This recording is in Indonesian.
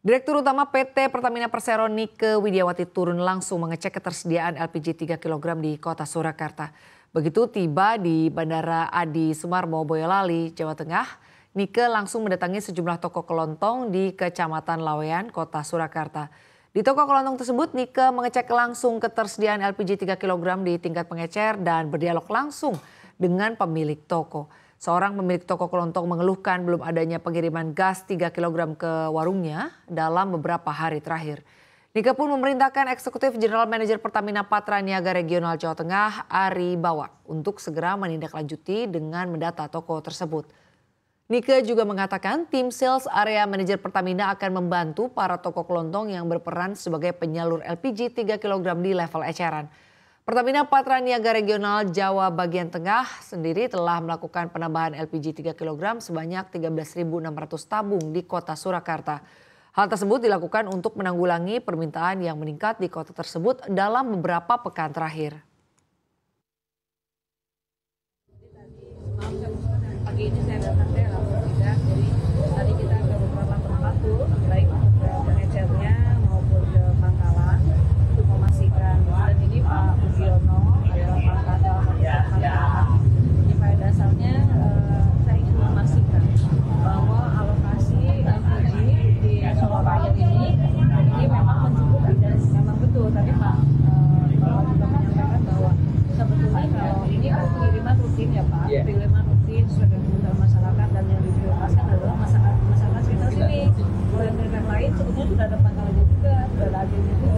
Direktur Utama PT Pertamina Persero Nike Widiawati turun langsung mengecek ketersediaan LPG 3 kg di kota Surakarta. Begitu tiba di Bandara Adi Sumarmo, Boyolali, Jawa Tengah, Nike langsung mendatangi sejumlah toko kelontong di Kecamatan Lawean, kota Surakarta. Di toko kelontong tersebut, Nike mengecek langsung ketersediaan LPG 3 kg di tingkat pengecer dan berdialog langsung dengan pemilik toko. Seorang pemilik toko kelontong mengeluhkan belum adanya pengiriman gas 3 kg ke warungnya dalam beberapa hari terakhir. Nika pun memerintahkan eksekutif General Manager Pertamina Patra Niaga Regional Jawa Tengah Ari Bawa untuk segera menindaklanjuti dengan mendata toko tersebut. Nika juga mengatakan tim sales area manajer Pertamina akan membantu para toko kelontong yang berperan sebagai penyalur LPG 3 kg di level eceran. Pertamina Patraniaga Regional Jawa bagian Tengah sendiri telah melakukan penambahan LPG 3 kg sebanyak 13.600 tabung di kota Surakarta. Hal tersebut dilakukan untuk menanggulangi permintaan yang meningkat di kota tersebut dalam beberapa pekan terakhir. Pagi ini saya datang yeah. dilema rutin sebagai dengan kebutuhan masyarakat dan yang diprioritaskan adalah masyarakat masyarakat sekitar sini kalau yang lain sebetulnya sudah ada pantauannya juga sudah ada agennya juga